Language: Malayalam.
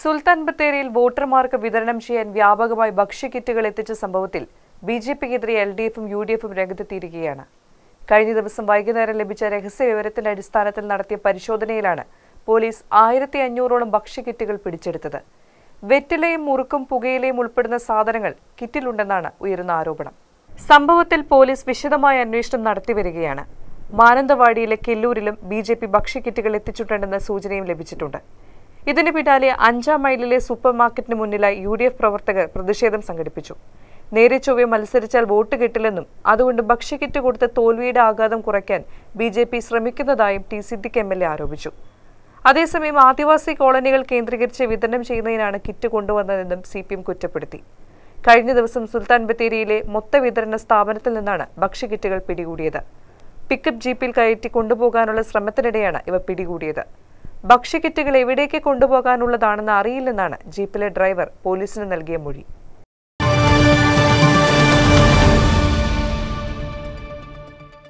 സുൽത്താൻ ബത്തേരിയിൽ വോട്ടർമാർക്ക് വിതരണം ചെയ്യാൻ വ്യാപകമായി ഭക്ഷ്യക്കിറ്റുകൾ എത്തിച്ച സംഭവത്തിൽ ബി ജെ പിക്കെതിരെ എൽ ഡി എഫും യു ഡി എഫും രംഗത്തെത്തിയിരിക്കുകയാണ് കഴിഞ്ഞ ദിവസം വൈകുന്നേരം ലഭിച്ച രഹസ്യ വിവരത്തിന്റെ അടിസ്ഥാനത്തിൽ നടത്തിയ പരിശോധനയിലാണ് പോലീസ് ആയിരത്തി അഞ്ഞൂറോളം ഭക്ഷ്യക്കിറ്റുകൾ പിടിച്ചെടുത്തത് വെറ്റിലയും മുറുക്കും പുകയിലയും ഉൾപ്പെടുന്ന സാധനങ്ങൾ കിറ്റിലുണ്ടെന്നാണ് ഉയരുന്ന ആരോപണം സംഭവത്തിൽ പോലീസ് വിശദമായ അന്വേഷണം നടത്തിവരികയാണ് മാനന്തവാടിയിലെ കെല്ലൂരിലും ബി ജെ പി ഭക്ഷ്യക്കിറ്റുകൾ എത്തിച്ചിട്ടുണ്ടെന്ന സൂചനയും ലഭിച്ചിട്ടുണ്ട് ഇതിന് പിന്നാലെ അഞ്ചാം മൈലിലെ സൂപ്പർ മാർക്കറ്റിന് മുന്നിലായി യു ഡി എഫ് പ്രവർത്തകർ പ്രതിഷേധം സംഘടിപ്പിച്ചു നേരെ ചൊവ്വെ മത്സരിച്ചാൽ വോട്ട് കിട്ടില്ലെന്നും അതുകൊണ്ട് ഭക്ഷ്യക്കിറ്റ് കൊടുത്ത തോൽവിയുടെ ആഘാതം കുറയ്ക്കാൻ ബി ജെ പി ശ്രമിക്കുന്നതായും T Siddique M L A ആരോപിച്ചു അതേസമയം ആദിവാസി കോളനികൾ കേന്ദ്രീകരിച്ച് വിതരണം ചെയ്യുന്നതിനാണ് കിറ്റ് കൊണ്ടുവന്നതെന്നും സി പി എം കുറ്റപ്പെടുത്തി കഴിഞ്ഞ ദിവസം സുൽത്താൻ ബത്തേരിയിലെ മൊത്ത വിതരണ സ്ഥാപനത്തിൽ നിന്നാണ് ഭക്ഷ്യക്കിറ്റുകൾ പിടികൂടിയത് പിക്കപ്പ് ജീപ്പിൽ കയറ്റി കൊണ്ടുപോകാനുള്ള ശ്രമത്തിനിടെയാണ് ഇവ പിടികൂടിയത് ഭക്ഷ്യക്കിറ്റുകൾ എവിടേക്ക് കൊണ്ടുപോകാനുള്ളതാണെന്ന് അറിയില്ലെന്നാണ് ജീപ്പിലെ ഡ്രൈവർ പോലീസിന് നൽകിയ മൊഴി